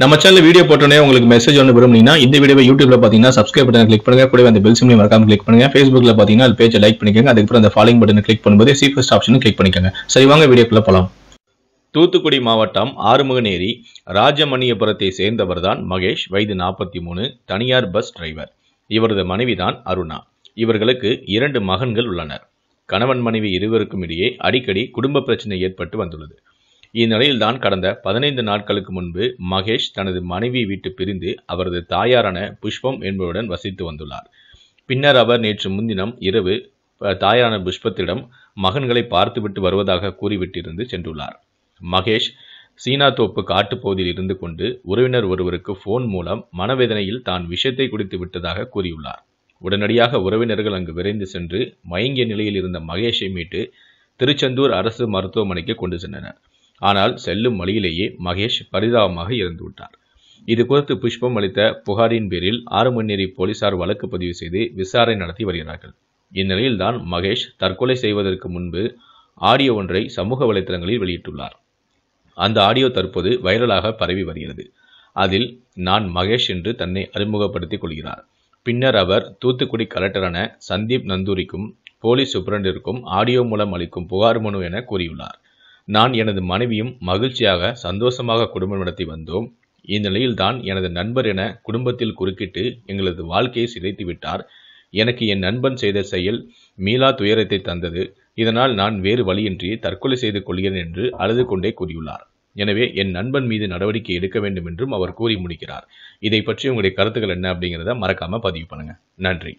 நம்ம channel video போட்டோன்னே உங்களுக்கு மெசேஜ் ஒன்று விரும்புனீங்கன்னா இந்த வீடியோ யூடியூப்ல பார்த்தீங்கன்னா சப்ஸ்கிரைப் பட்டன் கிளிக் பண்ணுங்க கூட அந்த பெல் சிம்லையும் மறக்காம கிளிக் பண்ணுங்க ஃபேஸ்புக்ல பார்த்தீங்கன்னா அது பேஜை லைக் பண்ணிக்கோங்க அதுக்கப்புறம் அந்த ஃபாலோயிங் பட்டன் கிளிக் பண்ணும்போது சி ஃபர்ஸ்ட் ஆப்ஷன் கிளிக் பண்ணிக்கோங்க சரி வாங்க வீடியோக்குள்ள போகலாம் தூத்துக்குடி மாவட்டம் ஆறுமுகநேரி ராஜமணியபுரத்தை தான் மகேஷ் வயது நாற்பத்தி மூணு தனியார் பஸ் டிரைவர் இவரது மனைவிதான் அருணா இவர்களுக்கு இரண்டு மகன்கள் உள்ளனர் கணவன் மனைவி இருவருக்கும் இடையே அடிக்கடி குடும்ப பிரச்சனை ஏற்பட்டு வந்துள்ளது இந்நிலையில்தான் கடந்த பதினைந்து நாட்களுக்கு முன்பு மகேஷ் தனது மனைவி வீட்டு பிரிந்து அவரது தாயாரான புஷ்பம் என்பவருடன் வசித்து வந்துள்ளார் பின்னர் அவர் நேற்று முன்தினம் இரவு தாயாரான புஷ்பத்திடம் மகன்களை பார்த்துவிட்டு வருவதாக கூறிவிட்டிருந்து சென்றுள்ளார் மகேஷ் சீனா தோப்பு காட்டுப்பகுதியில் இருந்து கொண்டு உறவினர் ஒருவருக்கு ஃபோன் மூலம் மனவேதனையில் தான் விஷத்தை குடித்து விட்டதாக கூறியுள்ளார் உடனடியாக உறவினர்கள் அங்கு விரைந்து சென்று மயங்கிய நிலையில் இருந்த மகேஷை மீட்டு திருச்செந்தூர் அரசு மருத்துவமனைக்கு கொண்டு சென்றனர் ஆனால் செல்லும் வழியிலேயே மகேஷ் பரிதாபமாக இறந்து விட்டார் இது குறித்து புஷ்பம் அளித்த புகாரின் பேரில் ஆறுமண்ணேரி போலீசார் வழக்கு பதிவு செய்து விசாரணை நடத்தி வருகிறார்கள் இந்நிலையில்தான் மகேஷ் தற்கொலை செய்வதற்கு முன்பு ஆடியோ ஒன்றை சமூக வலைத்தளங்களில் வெளியிட்டுள்ளார் அந்த ஆடியோ தற்போது வைரலாக பரவி வருகிறது அதில் நான் மகேஷ் என்று தன்னை அறிமுகப்படுத்திக் கொள்கிறார் பின்னர் அவர் தூத்துக்குடி கலெக்டரான சந்தீப் நந்தூரிக்கும் போலீஸ் சூப்பரண்டிற்கும் ஆடியோ மூலம் அளிக்கும் புகார் மனு என கூறியுள்ளார் நான் எனது மனைவியும் மகிழ்ச்சியாக சந்தோஷமாக குடும்பம் நடத்தி வந்தோம் இந்நிலையில் தான் எனது நண்பர் என குடும்பத்தில் குறுக்கிட்டு எங்களது வாழ்க்கையை சிதைத்து விட்டார் எனக்கு என் நண்பன் செய்த செயல் மீளா துயரத்தை தந்தது இதனால் நான் வேறு வழியின்றி தற்கொலை செய்து கொள்கிறேன் என்று அழுது கொண்டே கூறியுள்ளார் எனவே என் நண்பன் மீது நடவடிக்கை எடுக்க வேண்டும் என்றும் அவர் கூறி முடிக்கிறார் இதை பற்றி உங்களுடைய கருத்துக்கள் என்ன அப்படிங்கிறத மறக்காம பதிவு பண்ணுங்க நன்றி